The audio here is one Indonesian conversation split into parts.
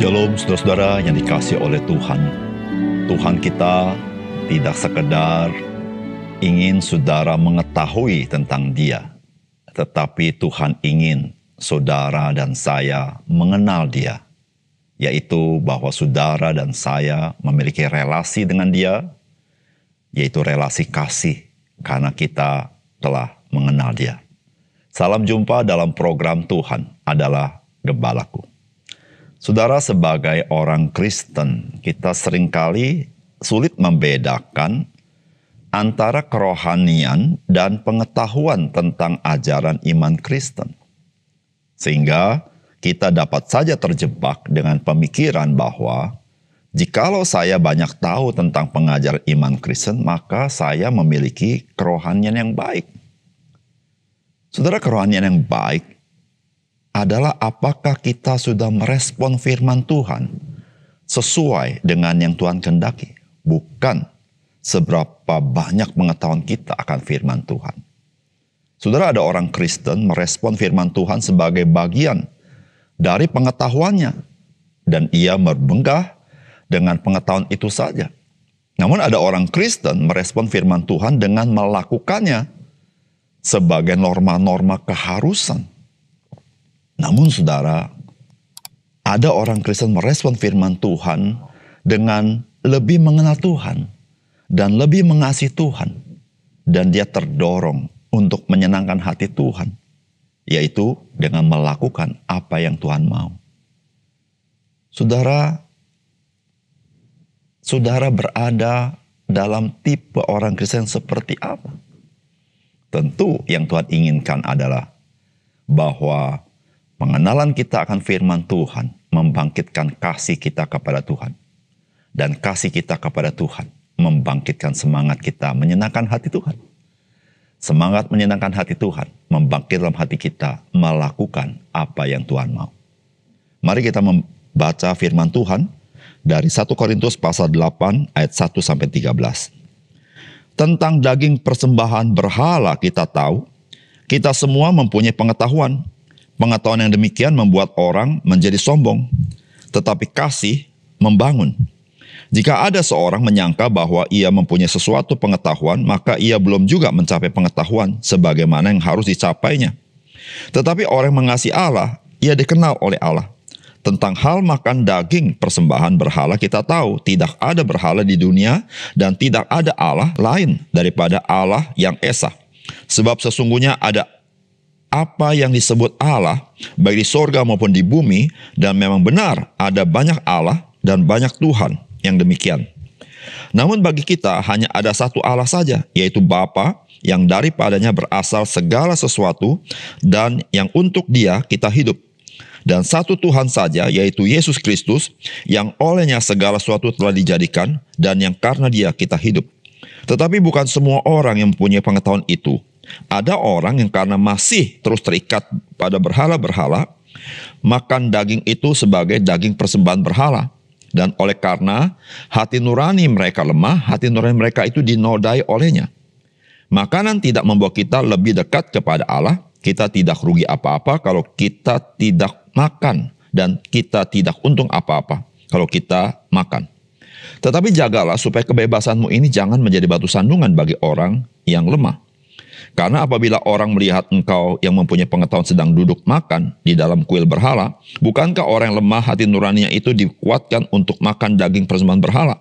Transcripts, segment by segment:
Shalom saudara-saudara yang dikasih oleh Tuhan. Tuhan kita tidak sekedar ingin saudara mengetahui tentang dia. Tetapi Tuhan ingin saudara dan saya mengenal dia. Yaitu bahwa saudara dan saya memiliki relasi dengan dia. Yaitu relasi kasih karena kita telah mengenal dia. Salam jumpa dalam program Tuhan adalah Gembalaku. Saudara sebagai orang Kristen, kita seringkali sulit membedakan antara kerohanian dan pengetahuan tentang ajaran iman Kristen. Sehingga kita dapat saja terjebak dengan pemikiran bahwa jikalau saya banyak tahu tentang pengajar iman Kristen, maka saya memiliki kerohanian yang baik. Saudara, kerohanian yang baik adalah apakah kita sudah merespon firman Tuhan sesuai dengan yang Tuhan kehendaki, bukan seberapa banyak pengetahuan kita akan firman Tuhan. Saudara ada orang Kristen merespon firman Tuhan sebagai bagian dari pengetahuannya dan ia merbengkah dengan pengetahuan itu saja. Namun ada orang Kristen merespon firman Tuhan dengan melakukannya sebagai norma-norma keharusan namun saudara, ada orang Kristen merespon firman Tuhan dengan lebih mengenal Tuhan dan lebih mengasihi Tuhan. Dan dia terdorong untuk menyenangkan hati Tuhan. Yaitu dengan melakukan apa yang Tuhan mau. Saudara, saudara berada dalam tipe orang Kristen seperti apa? Tentu yang Tuhan inginkan adalah bahwa Pengenalan kita akan firman Tuhan membangkitkan kasih kita kepada Tuhan. Dan kasih kita kepada Tuhan membangkitkan semangat kita menyenangkan hati Tuhan. Semangat menyenangkan hati Tuhan membangkit dalam hati kita melakukan apa yang Tuhan mau. Mari kita membaca firman Tuhan dari 1 Korintus pasal 8 ayat 1 sampai 13. Tentang daging persembahan berhala kita tahu, kita semua mempunyai pengetahuan Pengetahuan yang demikian membuat orang menjadi sombong, tetapi kasih membangun. Jika ada seorang menyangka bahwa ia mempunyai sesuatu pengetahuan, maka ia belum juga mencapai pengetahuan sebagaimana yang harus dicapainya. Tetapi orang mengasihi Allah, ia dikenal oleh Allah. Tentang hal makan daging persembahan berhala kita tahu tidak ada berhala di dunia dan tidak ada Allah lain daripada Allah yang Esa. Sebab sesungguhnya ada apa yang disebut Allah, baik di sorga maupun di bumi, dan memang benar ada banyak Allah dan banyak Tuhan yang demikian. Namun bagi kita hanya ada satu Allah saja, yaitu Bapa yang daripadanya berasal segala sesuatu dan yang untuk dia kita hidup. Dan satu Tuhan saja, yaitu Yesus Kristus, yang olehnya segala sesuatu telah dijadikan dan yang karena dia kita hidup. Tetapi bukan semua orang yang mempunyai pengetahuan itu, ada orang yang karena masih terus terikat pada berhala-berhala, makan daging itu sebagai daging persembahan berhala. Dan oleh karena hati nurani mereka lemah, hati nurani mereka itu dinodai olehnya. Makanan tidak membuat kita lebih dekat kepada Allah. Kita tidak rugi apa-apa kalau kita tidak makan dan kita tidak untung apa-apa kalau kita makan. Tetapi jagalah supaya kebebasanmu ini jangan menjadi batu sandungan bagi orang yang lemah. Karena apabila orang melihat engkau yang mempunyai pengetahuan sedang duduk makan di dalam kuil berhala, bukankah orang yang lemah hati nuraninya itu dikuatkan untuk makan daging persembahan berhala?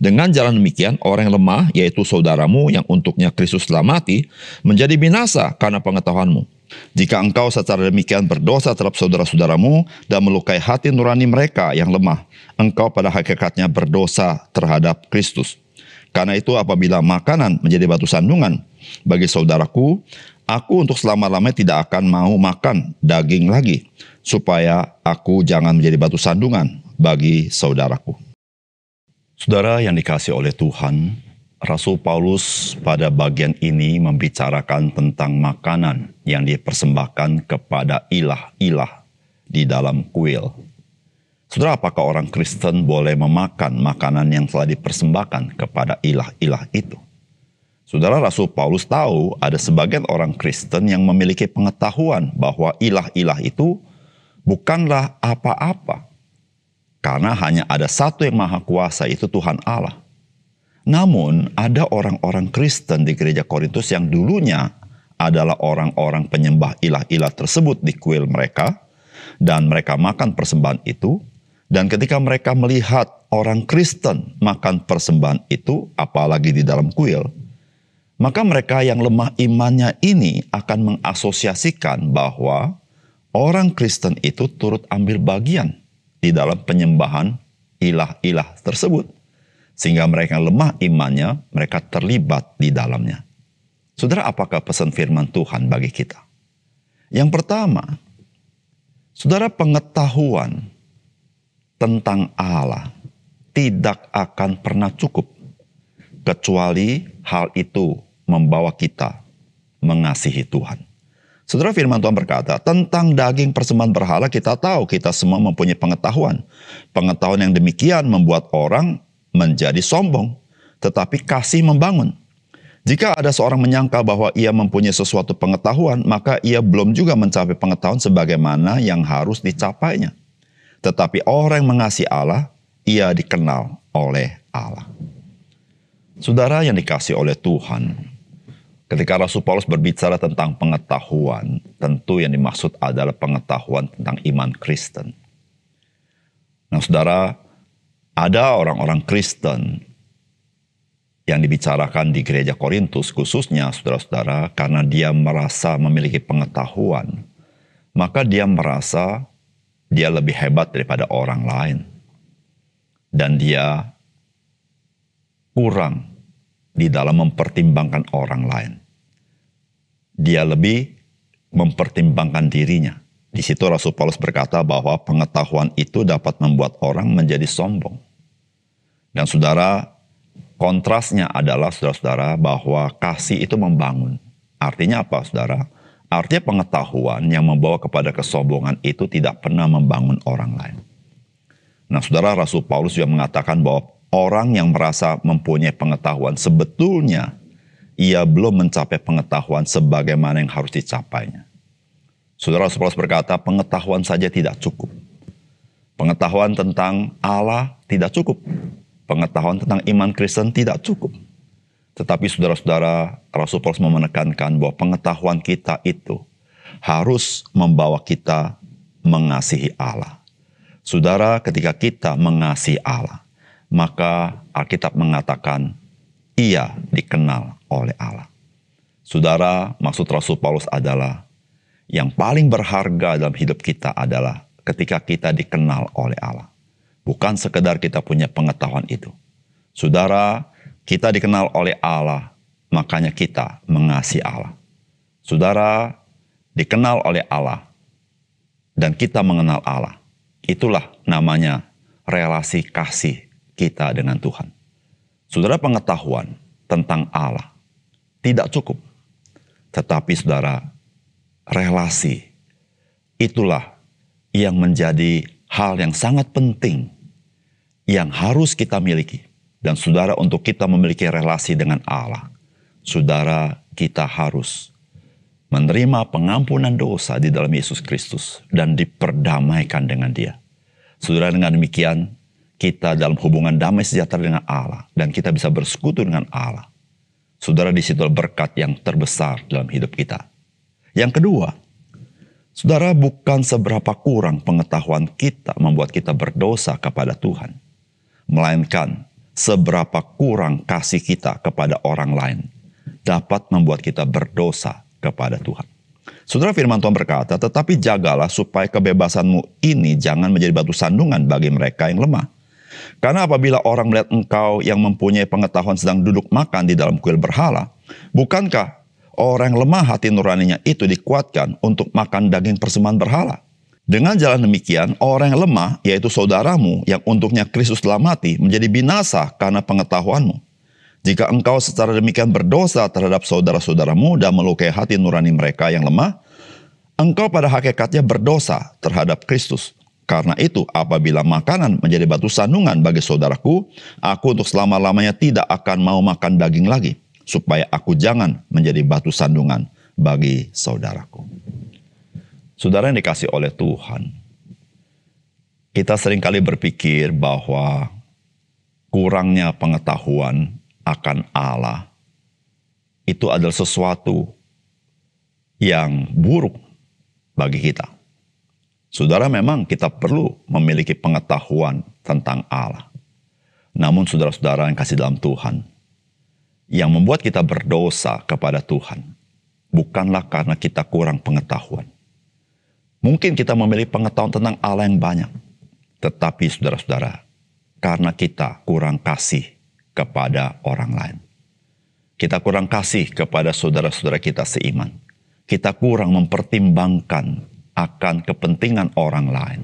Dengan jalan demikian, orang yang lemah, yaitu saudaramu yang untuknya Kristus telah mati, menjadi binasa karena pengetahuanmu. Jika engkau secara demikian berdosa terhadap saudara-saudaramu dan melukai hati nurani mereka yang lemah, engkau pada hakikatnya berdosa terhadap Kristus. Karena itu apabila makanan menjadi batu sandungan bagi saudaraku, aku untuk selama-lamanya tidak akan mau makan daging lagi, supaya aku jangan menjadi batu sandungan bagi saudaraku. Saudara yang dikasih oleh Tuhan, Rasul Paulus pada bagian ini membicarakan tentang makanan yang dipersembahkan kepada ilah-ilah di dalam kuil Saudara, apakah orang Kristen boleh memakan makanan yang telah dipersembahkan kepada ilah-ilah itu? Saudara Rasul Paulus tahu ada sebagian orang Kristen yang memiliki pengetahuan bahwa ilah-ilah itu bukanlah apa-apa. Karena hanya ada satu yang maha kuasa itu Tuhan Allah. Namun ada orang-orang Kristen di gereja Korintus yang dulunya adalah orang-orang penyembah ilah-ilah tersebut di kuil mereka dan mereka makan persembahan itu dan ketika mereka melihat orang Kristen makan persembahan itu, apalagi di dalam kuil, maka mereka yang lemah imannya ini akan mengasosiasikan bahwa orang Kristen itu turut ambil bagian di dalam penyembahan ilah-ilah tersebut. Sehingga mereka yang lemah imannya, mereka terlibat di dalamnya. Saudara, apakah pesan firman Tuhan bagi kita? Yang pertama, saudara pengetahuan tentang Allah tidak akan pernah cukup, kecuali hal itu membawa kita mengasihi Tuhan. Saudara firman Tuhan berkata, tentang daging persembahan berhala kita tahu kita semua mempunyai pengetahuan. Pengetahuan yang demikian membuat orang menjadi sombong, tetapi kasih membangun. Jika ada seorang menyangka bahwa ia mempunyai sesuatu pengetahuan, maka ia belum juga mencapai pengetahuan sebagaimana yang harus dicapainya. Tetapi orang yang mengasihi Allah, ia dikenal oleh Allah. Saudara yang dikasih oleh Tuhan, ketika Rasul Paulus berbicara tentang pengetahuan, tentu yang dimaksud adalah pengetahuan tentang iman Kristen. Nah, saudara, ada orang-orang Kristen yang dibicarakan di gereja Korintus khususnya saudara-saudara karena dia merasa memiliki pengetahuan maka dia merasa dia lebih hebat daripada orang lain. Dan dia kurang di dalam mempertimbangkan orang lain. Dia lebih mempertimbangkan dirinya. Di situ Rasul Paulus berkata bahwa pengetahuan itu dapat membuat orang menjadi sombong. Dan saudara, kontrasnya adalah saudara-saudara bahwa kasih itu membangun. Artinya apa saudara? Artinya pengetahuan yang membawa kepada kesombongan itu tidak pernah membangun orang lain. Nah saudara Rasul Paulus juga mengatakan bahwa orang yang merasa mempunyai pengetahuan sebetulnya ia belum mencapai pengetahuan sebagaimana yang harus dicapainya. Saudara Rasul Paulus berkata pengetahuan saja tidak cukup. Pengetahuan tentang Allah tidak cukup. Pengetahuan tentang iman Kristen tidak cukup tetapi saudara-saudara, Rasul Paulus memenekankan bahwa pengetahuan kita itu harus membawa kita mengasihi Allah. Saudara, ketika kita mengasihi Allah, maka Alkitab mengatakan ia dikenal oleh Allah. Saudara, maksud Rasul Paulus adalah yang paling berharga dalam hidup kita adalah ketika kita dikenal oleh Allah. Bukan sekedar kita punya pengetahuan itu. Saudara, kita dikenal oleh Allah, makanya kita mengasihi Allah. Saudara dikenal oleh Allah dan kita mengenal Allah. Itulah namanya relasi kasih kita dengan Tuhan. Saudara pengetahuan tentang Allah tidak cukup. Tetapi saudara, relasi itulah yang menjadi hal yang sangat penting yang harus kita miliki dan saudara untuk kita memiliki relasi dengan Allah, saudara kita harus menerima pengampunan dosa di dalam Yesus Kristus dan diperdamaikan dengan Dia. Saudara dengan demikian, kita dalam hubungan damai sejahtera dengan Allah dan kita bisa bersekutu dengan Allah. Saudara di situ berkat yang terbesar dalam hidup kita. Yang kedua, saudara bukan seberapa kurang pengetahuan kita membuat kita berdosa kepada Tuhan. Melainkan seberapa kurang kasih kita kepada orang lain dapat membuat kita berdosa kepada Tuhan. Saudara firman Tuhan berkata, tetapi jagalah supaya kebebasanmu ini jangan menjadi batu sandungan bagi mereka yang lemah. Karena apabila orang melihat engkau yang mempunyai pengetahuan sedang duduk makan di dalam kuil berhala, bukankah orang yang lemah hati nuraninya itu dikuatkan untuk makan daging persembahan berhala? Dengan jalan demikian, orang yang lemah, yaitu saudaramu yang untuknya Kristus telah mati, menjadi binasa karena pengetahuanmu. Jika engkau secara demikian berdosa terhadap saudara-saudaramu dan melukai hati nurani mereka yang lemah, engkau pada hakikatnya berdosa terhadap Kristus. Karena itu, apabila makanan menjadi batu sandungan bagi saudaraku, aku untuk selama-lamanya tidak akan mau makan daging lagi, supaya aku jangan menjadi batu sandungan bagi saudaraku. Saudara yang dikasih oleh Tuhan, kita seringkali berpikir bahwa kurangnya pengetahuan akan Allah itu adalah sesuatu yang buruk bagi kita. Saudara, memang kita perlu memiliki pengetahuan tentang Allah. Namun, saudara-saudara yang kasih dalam Tuhan, yang membuat kita berdosa kepada Tuhan bukanlah karena kita kurang pengetahuan, Mungkin kita memilih pengetahuan tentang Allah yang banyak. Tetapi saudara-saudara, karena kita kurang kasih kepada orang lain. Kita kurang kasih kepada saudara-saudara kita seiman. Kita kurang mempertimbangkan akan kepentingan orang lain.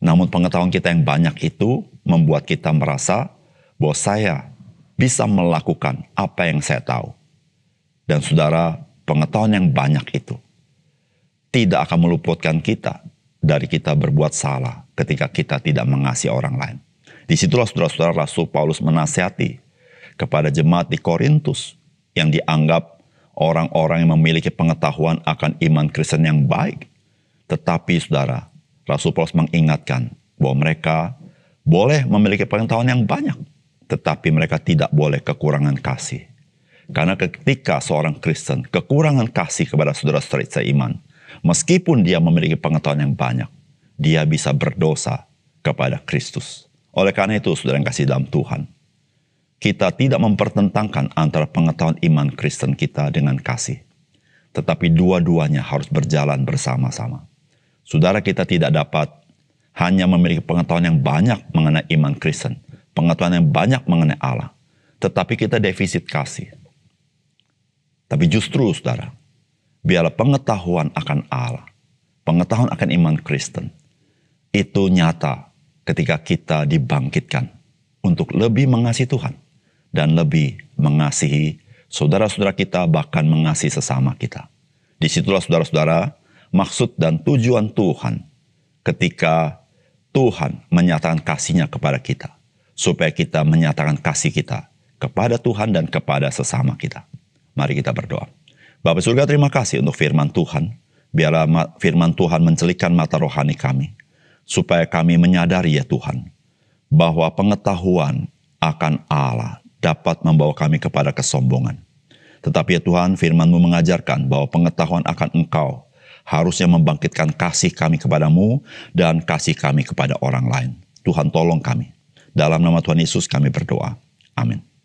Namun pengetahuan kita yang banyak itu membuat kita merasa bahwa saya bisa melakukan apa yang saya tahu. Dan saudara, pengetahuan yang banyak itu tidak akan meluputkan kita dari kita berbuat salah ketika kita tidak mengasihi orang lain. Disitulah saudara-saudara Rasul Paulus menasihati kepada jemaat di Korintus yang dianggap orang-orang yang memiliki pengetahuan akan iman Kristen yang baik. Tetapi saudara, Rasul Paulus mengingatkan bahwa mereka boleh memiliki pengetahuan yang banyak, tetapi mereka tidak boleh kekurangan kasih. Karena ketika seorang Kristen kekurangan kasih kepada saudara-saudara seiman, Meskipun dia memiliki pengetahuan yang banyak, dia bisa berdosa kepada Kristus. Oleh karena itu, saudara yang kasih dalam Tuhan, kita tidak mempertentangkan antara pengetahuan iman Kristen kita dengan kasih. Tetapi dua-duanya harus berjalan bersama-sama. Saudara kita tidak dapat hanya memiliki pengetahuan yang banyak mengenai iman Kristen, pengetahuan yang banyak mengenai Allah, tetapi kita defisit kasih. Tapi justru, saudara, biarlah pengetahuan akan Allah, pengetahuan akan iman Kristen, itu nyata ketika kita dibangkitkan untuk lebih mengasihi Tuhan dan lebih mengasihi saudara-saudara kita, bahkan mengasihi sesama kita. Disitulah saudara-saudara, maksud dan tujuan Tuhan ketika Tuhan menyatakan kasihnya kepada kita. Supaya kita menyatakan kasih kita kepada Tuhan dan kepada sesama kita. Mari kita berdoa. Bapak surga terima kasih untuk firman Tuhan. Biarlah firman Tuhan mencelikan mata rohani kami. Supaya kami menyadari ya Tuhan. Bahwa pengetahuan akan Allah dapat membawa kami kepada kesombongan. Tetapi ya Tuhan, Firmanmu mengajarkan bahwa pengetahuan akan Engkau harusnya membangkitkan kasih kami kepadamu dan kasih kami kepada orang lain. Tuhan tolong kami. Dalam nama Tuhan Yesus kami berdoa. Amin.